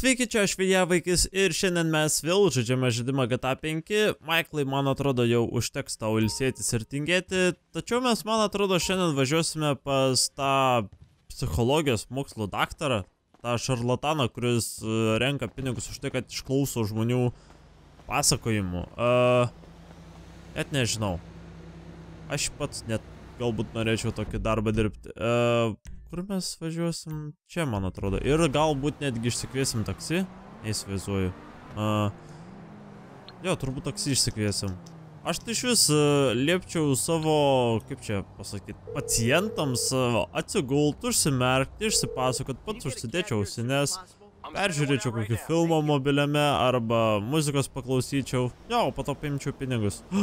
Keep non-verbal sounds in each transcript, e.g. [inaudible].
Sveiki, čia aš Vėja Vaikis ir šiandien mes vėl žaidžiame žaidimą GTA 5. Michaelai, man atrodo, jau užteks tau ilsėtis ir tingėti, tačiau mes, man atrodo, šiandien važiuosime pas tą psichologijos mokslo daktarą, tą šarlataną, kuris e, renka pinigus už tai, kad išklauso žmonių pasakojimų. Uh, net nežinau. Aš pats net galbūt norėčiau tokį darbą dirbti. Uh, Kur mes važiuosim? Čia, man atrodo. Ir galbūt netgi išsikviesim taksi. Neįsivaizduoju. Uh, jo, turbūt taksi išsikviesim. Aš tai iš vis uh, liepčiau savo, kaip čia pasakyti, pacientams uh, atsigult, užsimerkti, išsipasakot, pats užsidėčiau ausines, peržiūrėčiau kokį filmą mobiliame arba muzikos paklausyčiau. Jo, po to paimčiau pinigus. [gasps]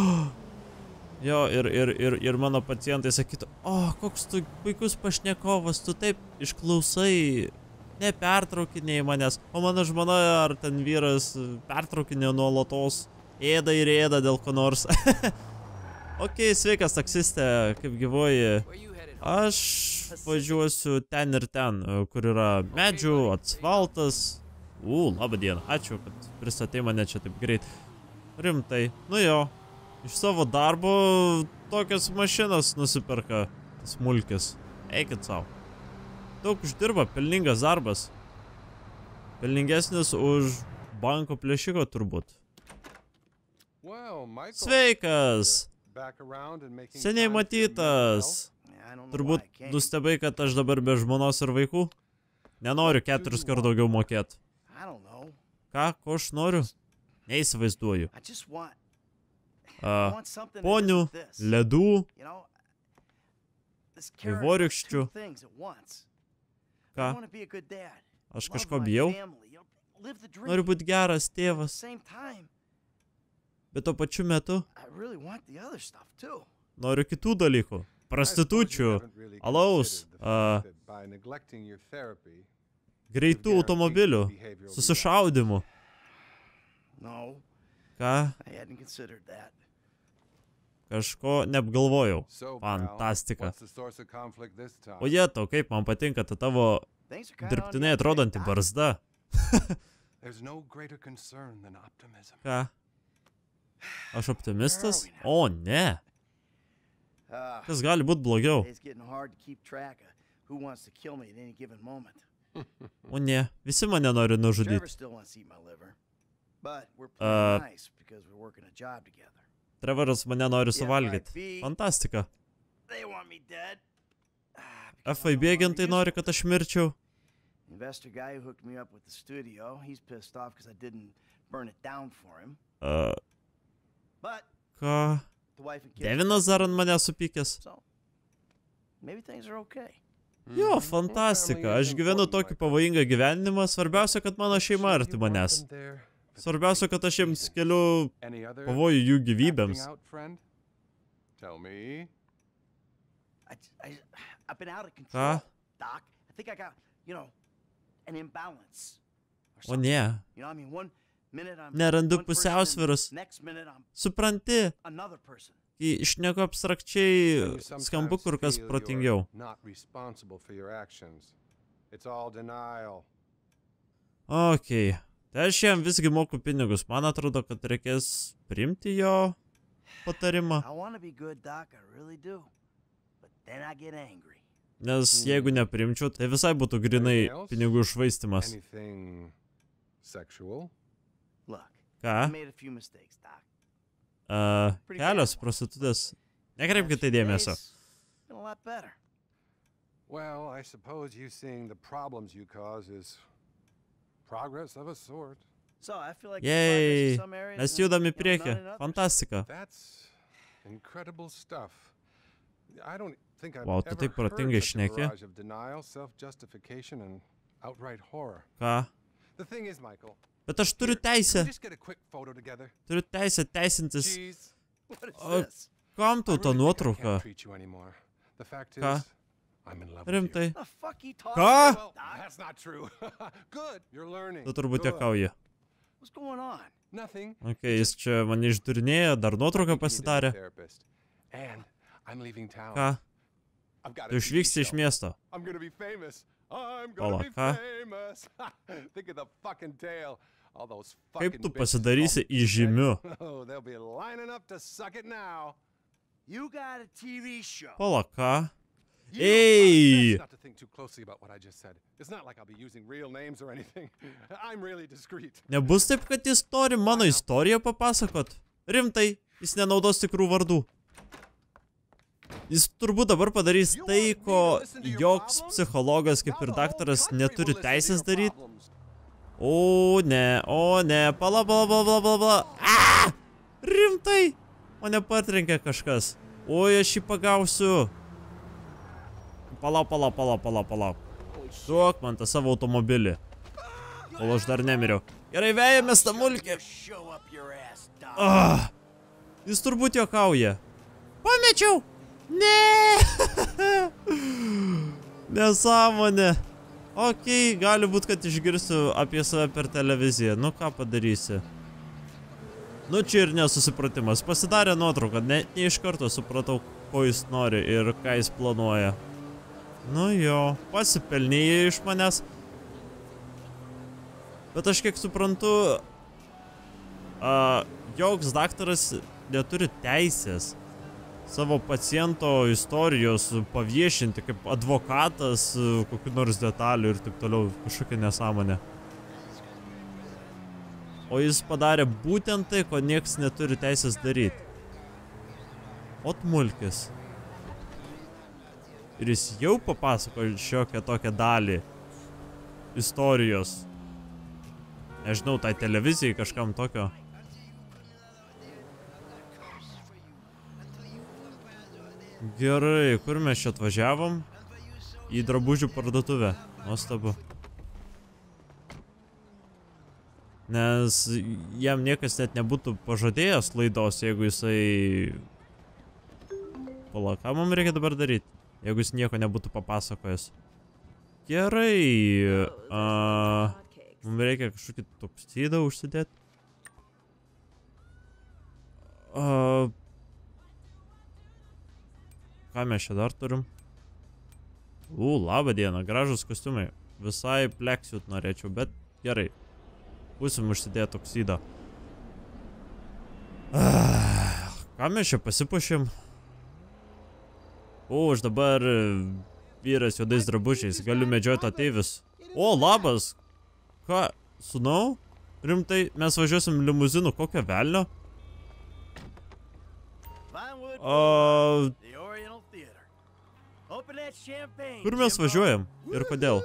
Jo, ir, ir, ir, ir mano pacientai sakytų, o, koks tu puikus pašnekovas, tu taip išklausai, nepertraukinėjai manęs, o mano žmona ar ten vyras pertraukinėjo nuolatos, ėda ir ėda dėl ko nors. [laughs] ok, sveikas taksistė, kaip gyvoji. Aš važiuosiu ten ir ten, kur yra medžių, atsvaltas. U, labą dieną, ačiū, kad pristatė mane čia taip greit. Rimtai, nu jo, Iš savo darbo tokias mašinas nusiperka smulkis. Eikit savo. Daug uždirba, pelningas darbas. Pelningesnis už banko plėšiko turbūt. Sveikas! Seniai matytas. Turbūt nustebai, kad aš dabar be žmonos ir vaikų? Nenoriu keturis kart daugiau mokėti. Ką, ko aš noriu? Neįsivaizduoju a, ponių, ledų, vaivorykščių. Ką? Aš kažko bijau? Noriu būti geras tėvas. Bet tuo pačiu metu noriu kitų dalykų. Prostitučių, alaus, a, greitų automobilių, susišaudimų. Ką? Kažko neapgalvojau. Fantastika. O jie to, kaip man patinka ta tavo dirbtinai atrodanti barzda. [laughs] Ką? Aš optimistas? O, ne. Ah, Kas gali būti blogiau? [laughs] O ne, visi mane nori nužudyti. Uh, Trevoras mane nori suvalgyti. Fantastika. Ah, FIB agentai nori, kad aš mirčiau. Investor guy who hooked me up with the studio, he's pissed off because I didn't burn it down for him. Uh. But. Ką? Devinas dar ant mane supykęs. So, maybe things are okay. Jo, hmm. fantastika. Aš gyvenu tokį pavojingą gyvenimą. Svarbiausia, kad mano šeima arti manęs. Svarbiausia, kad aš jiems keliu pavojų jų gyvybėms. Ką? O ne. Nerandu pusiausvirus. Supranti, kai išneku abstrakčiai, uh, skambu kur kas protingiau. Okei. Okay. Aš jam visgi moku pinigus. Man atrodo, kad reikės priimti jo patarimą. Nes hmm. jeigu neprimčiau, tai visai būtų grinai pinigų išvaistimas. Ką? Uh, kelios prostitutės. Nekreipkite tai dėmesio. Well, I suppose you seeing the problems you cause is Jei, mes judam į priekį. Fantastika. Wow, tu taip protingai šneki. Ką? Bet aš turiu teisę. Turiu teisę teisintis. O kam tau ta nuotrauka? Ką? Rimtai. Ką? [laughs] Tu turbūt jokauji. Ok, jis čia mane išdurinėjo, dar nuotrauką pasidarė. Ką? Tu išvyksi iš miesto. Pala, ką? [laughs] Kaip tu pasidarysi įžymiu? [laughs] Oh, Pala, ką? Hey! Not to think too closely about what I just said. It's not like I'll be using real names or anything. [laughs] I'm really discreet. Nebus taip, kad jis nori mano istoriją papasakot. Rimtai, jis nenaudos tikrų vardų. Jis turbūt dabar padarys tai, ko joks psichologas kaip ir daktaras neturi teisės daryti. O ne, o ne, pala, pala, pala, pala, pala, pala. Aaaa! Rimtai! Mane partrenkė kažkas. Oi, aš jį pagausiu. Palauk, palauk, palauk, palauk, palauk. Suok man tą savo automobilį. Kol aš dar nemiriau. Gerai, vejamės tą mulkį. Ah, jis turbūt jokauja. Pamečiau. Ne. [laughs] Nesąmonė. Ok, gali būt, kad išgirsiu apie save per televiziją. Nu, ką padarysi? Nu, čia ir nesusipratimas. Pasidarė nuotrauką, net ne iš karto supratau, ko jis nori ir ką jis planuoja. Nu jo, pasipelnėjai iš manęs. Bet aš kiek suprantu, a, joks daktaras neturi teisės savo paciento istorijos paviešinti kaip advokatas e, kokiu nors detaliu ir taip toliau, kažkokia nesąmonė. O jis padarė būtent tai, ko nieks neturi teisės daryti. Otmulkis ir jis jau papasakojo šiokią tokią dalį istorijos. Nežinau, tai televizijai kažkam tokio. Gerai, kur mes čia atvažiavom? Į drabužių parduotuvę. Nuostabu. Nes jam niekas net nebūtų pažadėjęs laidos, jeigu jisai... Pala, ką mums reikia dabar daryti? jeigu jis nieko nebūtų papasakojęs. Gerai. A, mums reikia kažkokį topsydą užsidėti. A, ką mes čia dar turim? U, laba diena, gražus kostiumai. Visai pleksiut norėčiau, bet gerai. Būsim užsidėję toksydą. Ah, ką mes čia pasipušėm? O, aš dabar e, vyras juodais drabužiais, galiu medžioti ateivis. O, labas. Ką, sunau? Rimtai, mes važiuosim limuzinu, kokio velnio? O... Kur mes važiuojam ir kodėl?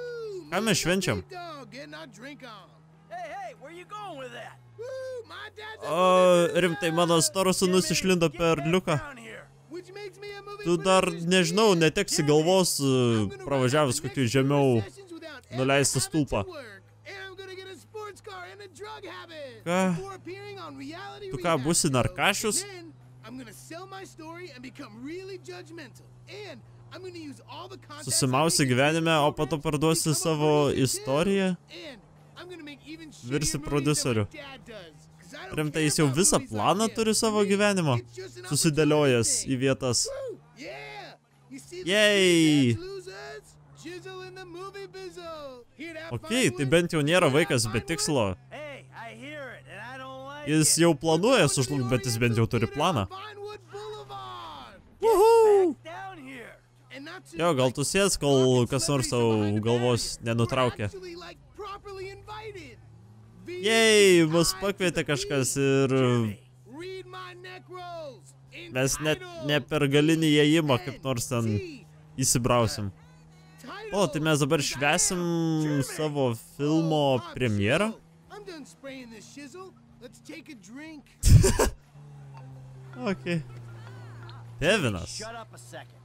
Ką mes švenčiam? O, rimtai, mano storos sunus išlindo per liuką. Tu dar, nežinau, neteksi galvos uh, pravažiavęs kokį žemiau nuleistą stulpą. Ką? Tu ką, busi narkašius? Susimausi gyvenime, o pato parduosi savo istoriją? Virsi produceriu. Rimtai, jis jau visą planą turi savo gyvenimo. Susidėliojęs į vietas. Jei! Ok, tai bent jau nėra vaikas be tikslo. Jis jau planuoja sužlugti, bet jis bent jau turi planą. Uhuu! Jo, gal tu sės, kol kas nors tau galvos nenutraukia. Jei, mus pakvietė kažkas ir... Mes net ne per galinį įėjimą kaip nors ten įsibrausim. O, tai mes dabar švesim savo filmo premjerą. [laughs] ok. Tevinas.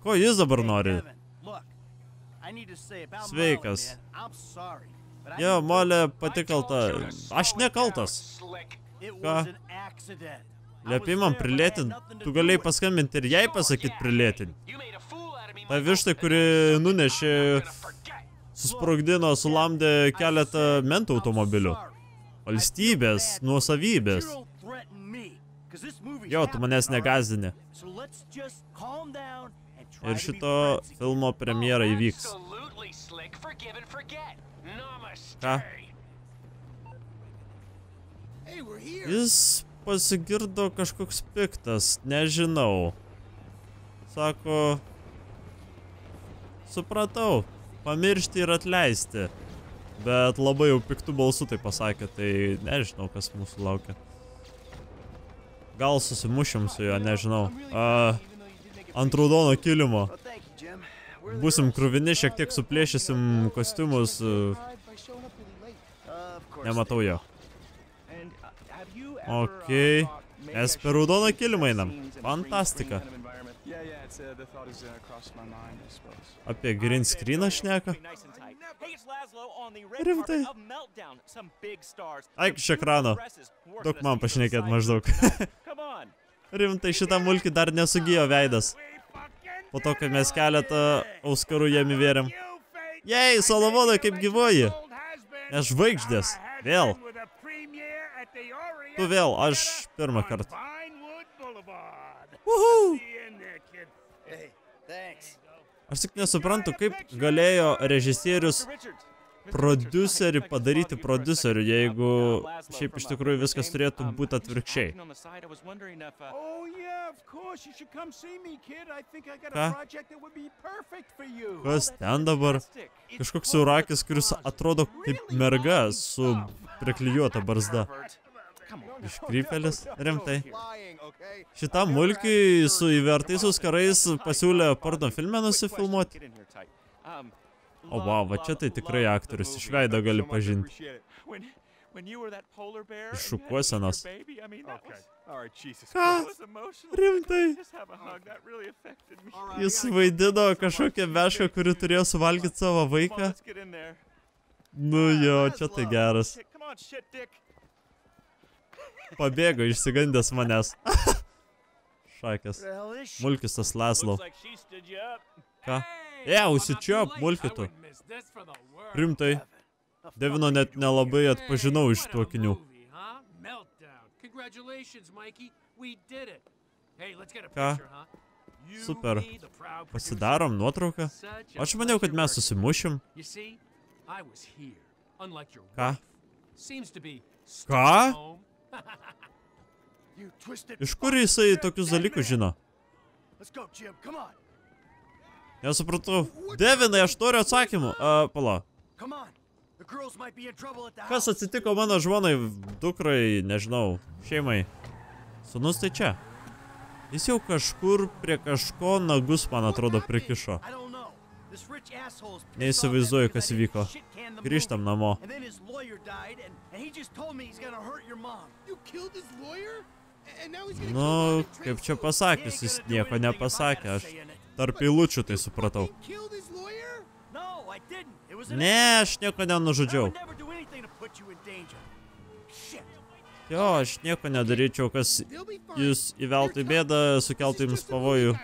Ko jis dabar nori? Sveikas. Jo, molė pati kalta. Aš nekaltas. Ką? Liepi man prilėtint. Tu galėjai paskambinti ir jai oh, pasakyt prilėtint. Ta višta, kuri nunešė, susprogdino, sulamdė keletą mentų automobilių. Valstybės, nuosavybės. Jo, tu manęs negazdini. Ir šito filmo premjera oh, įvyks. Ką? Jis pasigirdo kažkoks piktas, nežinau. Sako... Supratau, pamiršti ir atleisti. Bet labai jau piktų balsų tai pasakė, tai nežinau, kas mūsų laukia. Gal susimušim su juo, nežinau. A, ant raudono kilimo. Busim kruvini, šiek tiek suplėšysim kostiumus. A, Nematau jo. Uh, uh, ok. Mes per raudoną kilimą einam. Fantastika. Uh, Apie green screeną šneka. Rimtai. Aik iš ekrano. Daug man pašnekėt maždaug. [laughs] Rimtai, šitą mulkį dar nesugijo veidas. Po to, kai mes keletą auskarų jam įvėrėm. Jei, Solomonai, kaip gyvoji? Nes žvaigždės. Vėl. Tu vėl, aš pirmą kartą. Uhu! Aš tik nesuprantu, kaip galėjo režisierius prodiuserį padaryti prodiuseriu, jeigu šiaip iš tikrųjų viskas turėtų būti atvirkščiai. Oh, Ką? Kas ten dabar? Kažkoks eurakis, kuris atrodo kaip merga su priklijuota barzda. Iškrypelis, rimtai. Šitam mulkiui su įvertais auskarais pasiūlė porno filme nusifilmuoti. O, wow, va čia tai tikrai aktorius iš veido gali pažinti. Šukuosenos. Ką? Rimtai. Jis vaidino kažkokią mešką, kuri turėjo suvalgyti savo vaiką. Nu ah, jo, čia tai geras. Pabėgo išsigandęs manęs. [laughs] Šakės. Mulkis tas Laslo. Ką? E, užsičiop, mulkitu. Rimtai. Devino net nelabai atpažinau iš tuokinių. Ką? Super. Pasidarom nuotrauką? Aš maniau, kad mes susimušim. Ką? Ką? [laughs] Iš kur jisai tokius dalykus žino? Let's go, Jim. Come on. Nesupratau. Devinai, aš noriu atsakymų. A, pala. Kas atsitiko mano žmonai, dukrai, nežinau, šeimai. Sūnus tai čia. Jis jau kažkur prie kažko nagus, man atrodo, prikišo. Neįsivaizduoju, kas įvyko. Grįžtam namo. Nu, kaip čia pasakius, jis nieko nepasakė, aš Tarp eilučių tai supratau. Ne, aš nieko nenužudžiau. Jo, aš nieko nedaryčiau, kas jūs įveltų į bėdą, sukeltų jums pavojų.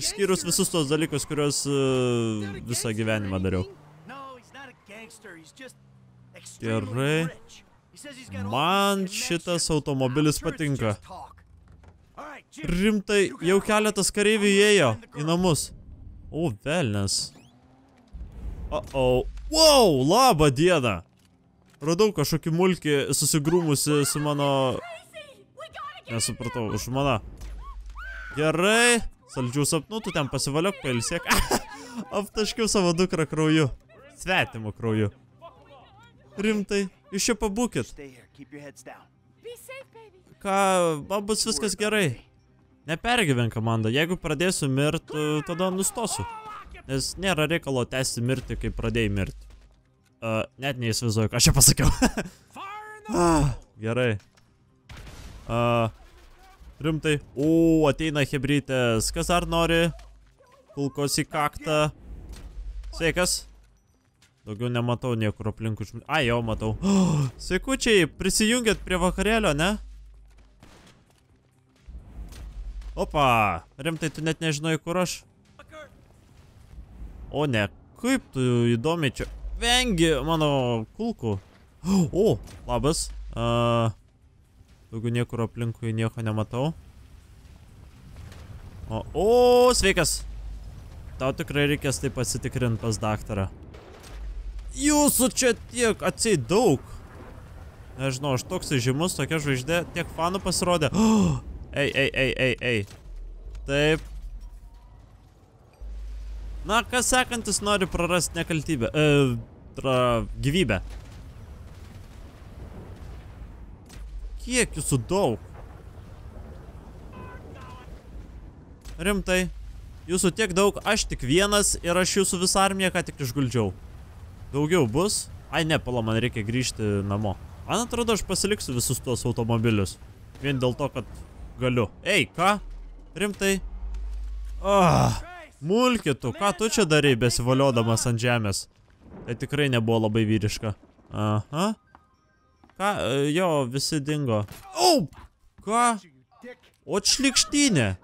Išskyrus visus tos dalykus, kuriuos uh, visą gyvenimą dariau. Gerai. Man šitas automobilis patinka. Rimtai, jau keletas kareivių įėjo į namus. O, velnes. O, uh o. -oh. Wow, laba diena. Radau kažkokį mulkį susigrūmusi su mano... Nesupratau, žmona. Gerai. Saldžių sapnų, tu ten pasivaliok, pailsiek. [laughs] Aptaškiau savo dukrą krauju. Svetimo krauju. Rimtai, iš čia pabūkit. Ką, man bus viskas gerai. Nepergyven komanda, jeigu pradėsiu mirti, tada nustosiu. Nes nėra reikalo tęsti mirti, kai pradėjai mirti. Uh, net neįsivizuoju, ką aš čia pasakiau. ah, [laughs] gerai. Uh, rimtai. O, ateina hebrytės. Kas dar nori? Kulkos į kaktą. Sveikas. Daugiau nematau niekur aplinkų žmonių. Ai, jau matau. Oh, [gasps] sveikučiai, prisijungiat prie vakarėlio, ne? Ne? Opa, rimtai tu net nežinai, kur aš. O ne, kaip tu įdomiai čia... Vengi mano kulkų. [gasps] O, labas. A, daugiau niekur aplinkui nieko nematau. O, o, sveikas. Tau tikrai reikės taip pasitikrinti pas daktarą. Jūsų čia tiek atsiai daug. Nežinau, aš toks žymus, tokia žvaigždė, tiek fanų pasirodė. O, [gasps] Ei, ei, ei, ei, ei. Taip. Na, kas sekantis nori prarasti nekaltybę? E, tra, gyvybę. Kiek jūsų daug? Rimtai. Jūsų tiek daug, aš tik vienas ir aš jūsų visą armiją ką tik išguldžiau. Daugiau bus? Ai ne, pala, man reikia grįžti namo. Man atrodo, aš pasiliksiu visus tuos automobilius. Vien dėl to, kad galiu. Ei, ką? Rimtai? Ah, mulkitu, ką tu čia darai besivaliodamas ant žemės? Tai tikrai nebuvo labai vyriška. Aha. Ką? E, jo, visi dingo. Au! Ką? O šlikštynė.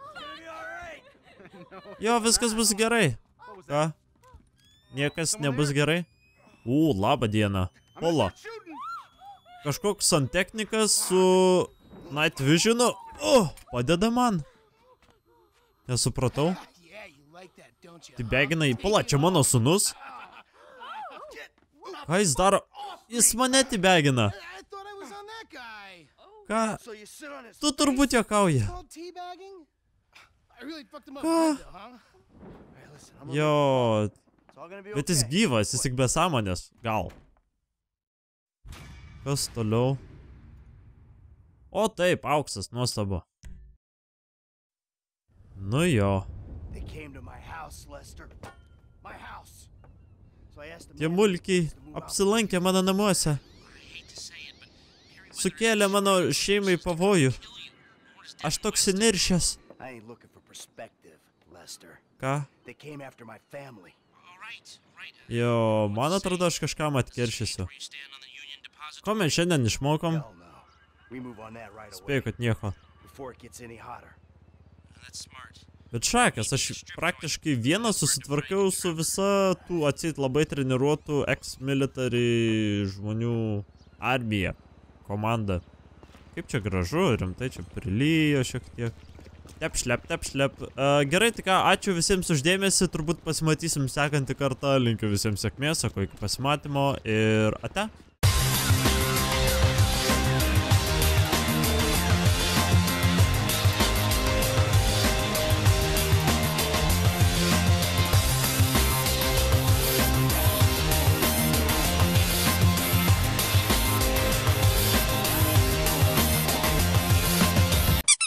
Jo, viskas bus gerai. Ką? Niekas nebus gerai? U, laba diena. Pola. Kažkoks santechnikas su Night Visionu. O, padeda man. Nesupratau. Tai beginai, pala, čia mano sunus. Ką jis daro? Jis mane tibegina. Ką? Tu turbūt jokauji. Ką? Jo. Bet jis gyvas, jis tik be sąmonės. Gal. Kas toliau? O taip, auksas, nuostabu. Nu jo. Tie mulkiai apsilankė mano namuose. Sukėlė mano šeimai pavojų. Aš toks įniršęs. Ką? Jo, man atrodo, aš kažkam atkeršysiu. Ko mes šiandien išmokom? Right Spėju, kad nieko. Bet šakas, aš praktiškai vieną susitvarkiau su visa tų atseit labai treniruotų ex-military žmonių armija, komanda. Kaip čia gražu, rimtai čia prilyjo šiek tiek. Tep šlep, tep šlep. Uh, gerai, tik ačiū visiems uždėmesi, turbūt pasimatysim sekantį kartą, linkiu visiems sėkmės, sako iki pasimatymo ir ate.